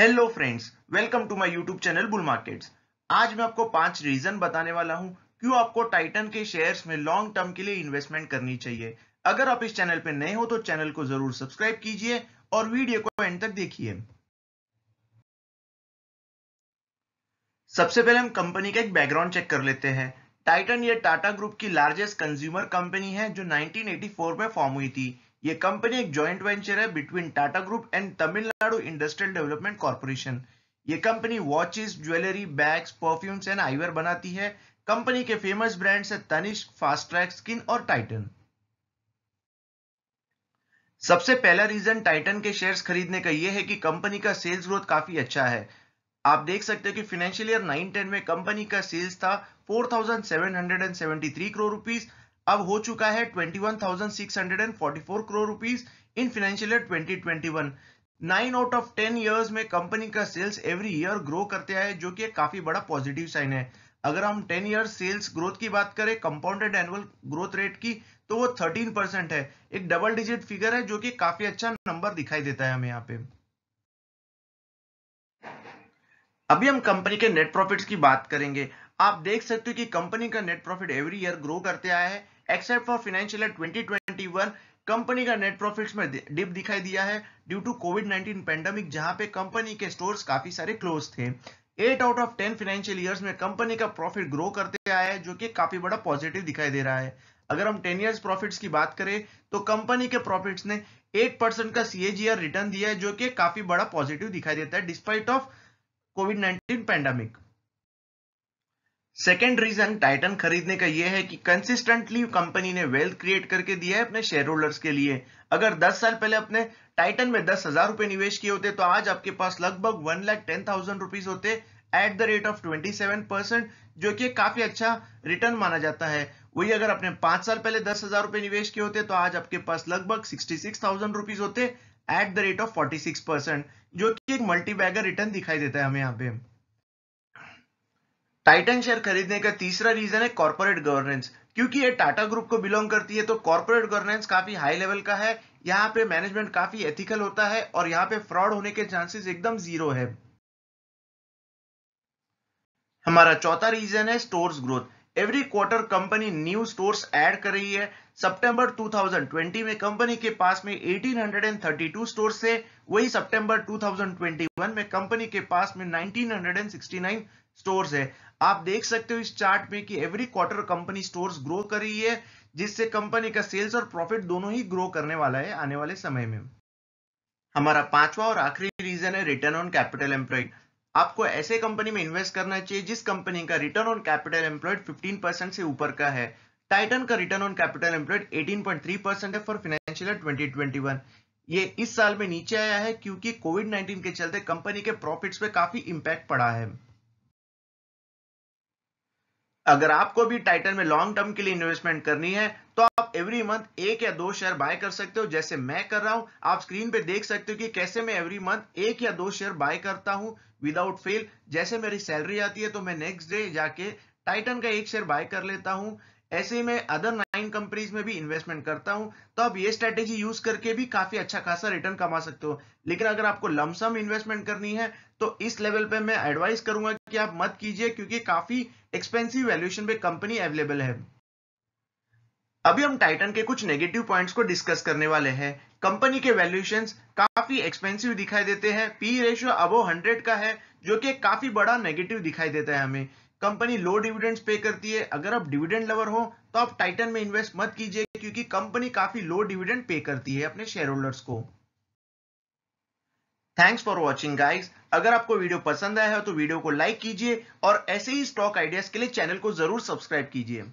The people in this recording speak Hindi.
hello friends welcome to my YouTube channel bull markets आज मैं आपको पांच रीजन बताने वाला हूं क्यों आपको टाइटन के शेयर्स में लॉन्ग टर्म के लिए इन्वेस्टमेंट करनी चाहिए अगर आप इस चैनल पर नए हो तो चैनल को जरूर सब्सक्राइब कीजिए और वीडियो को एंड तक देखिए सबसे पहले हम कंपनी का एक बैकग्राउंड चेक कर लेते हैं टाइटन ये टाटा ग्रुप की लार्जेस्ट कंज्यूमर कंपनी है जो 1984 में फॉर्म हुई थी ये कंपनी एक ज्वाइंट वेंचर है between Tata group and Tamil Nadu industrial development corporation ये company watches jewellery bags perfumes and eyewear बनाती है कंपनी के फेमस ब्रांड्स है तनिष्क फास्ट ट्रैक स्किन और टाइटन सबसे पहला रीजन टाइटन के शेयर्स खरीदने का यह है कि कंपनी का सेल्स ग्रोथ काफी अच्छा है आप देख सकते हैं कि फाइनेंशियल ईयर 9-10 में कंपनी का सेल्स था 4,773 करोड़ रुपीस अब हो चुका है 21,644 crore rupees in financial year 2021 nine out of ten years में कंपनी का सेल्स एवरी ईयर ग्रो करते आए जो कि काफी बड़ा पॉजिटिव साइन है अगर हम टेन ईयर सेल्स ग्रोथ की बात करें कंपाउंडेड एनुअल ग्रोथ रेट की तो वो थर्टीन परसेंट है एक डबल डिजिट फिगर है जो कि काफी अच्छा नंबर दिखाई देता है हमें यहाँ पे अभी हम कंपनी के नेट प्रॉफिट्स की बात करेंगे आप देख सकते हो कि कंपनी का net profit every year grow करते आया है except for financial twenty twenty one company का नेट प्रॉफिट्स में डिप दिखाई दिया है due to covid nineteen pandemic जहां पे कंपनी के स्टोर्स काफी सारे क्लोज थे eight out of ten financial years में कंपनी का प्रॉफिट ग्रो करते आया है जो कि काफी बड़ा पॉजिटिव दिखाई दे रहा है अगर हम टेन ईयर्स प्रॉफिट्स की बात करें तो कंपनी के प्रॉफिट्स ने एट परसेंट का सीएजीआर रिटर्न दिया है जो कि काफी बड़ा पॉजिटिव दिखाई देता है despite of covid nineteen pandemic second reason Titan खरीदने का यह है कि कंसिस्टेंटली कंपनी ने वेल्थ क्रिएट करके दिया है अपने शेयर होल्डर्स के लिए अगर 10 साल पहले अपने टाइटन में दस हजार रुपए निवेश किए होते तो आज आपके पास लगभग one lakh ten thousand rupees होते at the rate of twenty seven percent जो कि काफी अच्छा रिटर्न माना जाता है वही अगर आपने पांच साल पहले दस हजार रुपए निवेश किए होते तो आज आपके पास लगभग सिक्सटी सिक्स थाउजेंड रुपीज होते at the rate of forty six percent जो कि एक मल्टीबैगर रिटर्न दिखाई देता है हमें यहाँ पे टाइटन शेयर खरीदने का तीसरा रीजन है कॉर्पोरेट गवर्नेंस क्योंकि ये टाटा ग्रुप को बिलोंग करती है तो कॉर्पोरेट गवर्नेंस काफी हाई लेवल का है यहाँ पे मैनेजमेंट काफी एथिकल होता है और यहाँ पे फ्रॉड होने के चांसेस एकदम जीरो है हमारा चौथा रीजन है stores growth every quarter company new stores add कर रही है सितंबर 2020 में कंपनी के पास में 1832 स्टोर्स थे वही सितंबर 2021 में कंपनी के पास में 1969 स्टोर्स है आप देख सकते हो इस चार्ट में कि every quarter company stores grow कर रही है जिससे कंपनी का सेल्स और प्रॉफिट दोनों ही ग्रो करने वाला है आने वाले समय में हमारा पांचवा और आखिरी रीजन है रिटर्न ऑन कैपिटल एम्प्लॉइड आपको ऐसे कंपनी में इन्वेस्ट करना चाहिए जिस कंपनी का return on capital employed 15 percent से ऊपर का है टाइटन का return on capital employed 18.3 percent है फॉर फाइनेंशियल ट्वेंटी 2021 ये इस साल में नीचे आया है क्योंकि कोविड 19 के चलते कंपनी के प्रॉफिट्स पे काफी इंपैक्ट पड़ा है अगर आपको भी टाइटन में लॉन्ग टर्म के लिए इन्वेस्टमेंट करनी है तो आप एवरी मंथ एक या दो शेयर बाय कर सकते हो जैसे मैं कर रहा हूं आप स्क्रीन पे देख सकते हो कि कैसे मैं एवरी मंथ एक या दो शेयर बाय करता हूं विदाउट फेल जैसे मेरी सैलरी आती है तो मैं नेक्स्ट डे जाके टाइटन का एक शेयर बाय कर लेता हूं ऐसे ही मैं अदर नाइन कंपनीज में भी इन्वेस्टमेंट करता हूं तो आप ये स्ट्रेटेजी यूज करके भी काफी अच्छा खासा रिटर्न कमा सकते हो लेकिन अगर आपको लमसम इन्वेस्टमेंट करनी है तो इस लेवल पे मैं एडवाइस करूंगा कि आप मत कीजिए क्योंकि काफी एक्सपेंसिव वैल्यूएशन पे कंपनी अवेलेबल है अभी हम टाइटन के कुछ नेगेटिव पॉइंट्स को डिस्कस करने वाले हैं कंपनी के वैल्यूएशन काफी एक्सपेंसिव दिखाई देते हैं पी रेशियो अबो हंड्रेड का है जो कि काफी बड़ा नेगेटिव दिखाई देता है हमें कंपनी लो डिविडेंड्स पे करती है अगर आप डिविडेंड लवर हो तो आप टाइटन में इन्वेस्ट मत कीजिए क्योंकि कंपनी काफी लो डिविडेंड पे करती है अपने शेयर होल्डर्स को थैंक्स फॉर वॉचिंग गाइज अगर आपको वीडियो पसंद आया हो तो वीडियो को लाइक कीजिए और ऐसे ही स्टॉक आइडियाज के लिए चैनल को जरूर सब्सक्राइब कीजिए